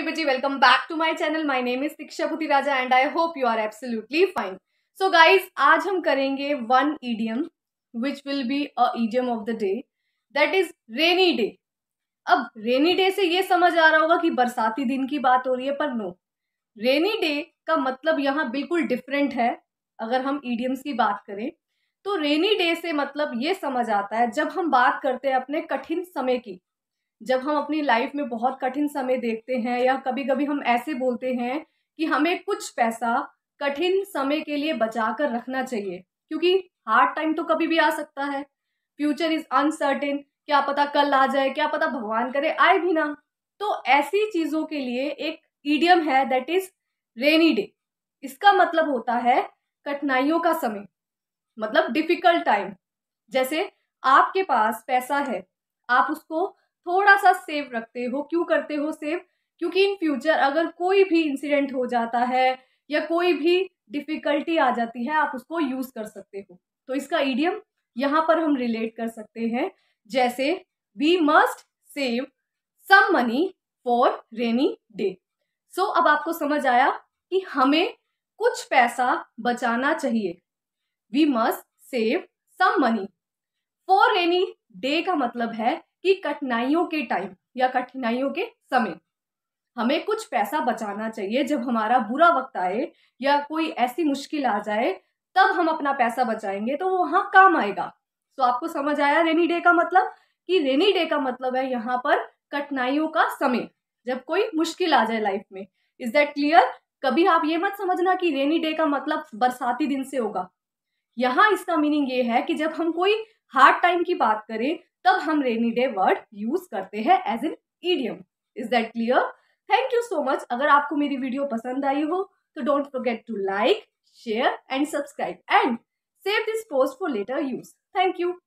everybody, welcome back to my channel. My name is Diksha Puti Raja and I hope you are absolutely fine. So guys, आज हम करेंगे one idiom which will be a idiom of the day that is rainy day. अब rainy day से ये समझ आ रहा होगा कि बरसाती दिन की बात हो रही है पर नो रेनी डे का मतलब यहाँ बिल्कुल डिफरेंट है अगर हम ईडियम्स की बात करें तो रेनी डे से मतलब ये समझ आता है जब हम बात करते हैं अपने कठिन समय की जब हम अपनी लाइफ में बहुत कठिन समय देखते हैं या कभी कभी हम ऐसे बोलते हैं कि हमें कुछ पैसा कठिन समय के लिए बचा कर रखना चाहिए क्योंकि हार्ड टाइम तो कभी भी आ सकता है फ्यूचर इज अनसर्टेन क्या पता कल आ जाए क्या पता भगवान करे आए भी ना तो ऐसी चीज़ों के लिए एक ईडियम है दैट इज रेनी डे इसका मतलब होता है कठिनाइयों का समय मतलब डिफिकल्ट टाइम जैसे आपके पास पैसा है आप उसको थोड़ा सा सेव रखते हो क्यों करते हो सेव क्योंकि इन फ्यूचर अगर कोई भी इंसिडेंट हो जाता है या कोई भी डिफ़िकल्टी आ जाती है आप उसको यूज़ कर सकते हो तो इसका ईडियम यहाँ पर हम रिलेट कर सकते हैं जैसे we must save some money for rainy day so अब आपको समझ आया कि हमें कुछ पैसा बचाना चाहिए we must save some money for rainy day का मतलब है कि कठिनाइयों के टाइम या कठिनाइयों के समय हमें कुछ पैसा बचाना चाहिए जब हमारा बुरा वक्त आए या कोई ऐसी मुश्किल आ जाए तब हम अपना पैसा बचाएंगे तो वो वहाँ काम आएगा तो आपको समझ आया रेनी डे का मतलब कि रेनी डे का मतलब है यहाँ पर कठिनाइयों का समय जब कोई मुश्किल आ जाए लाइफ में इज दैट क्लियर कभी आप ये मत समझना कि रेनी डे का मतलब बरसाती दिन से होगा यहाँ इसका मीनिंग ये है कि जब हम कोई हार्ड टाइम की बात करें तब हम रेनी डे वर्ड यूज करते हैं as an idiom is that clear thank you so much अगर आपको मेरी वीडियो पसंद आई हो तो don't forget to like share and subscribe and save this post for later use thank you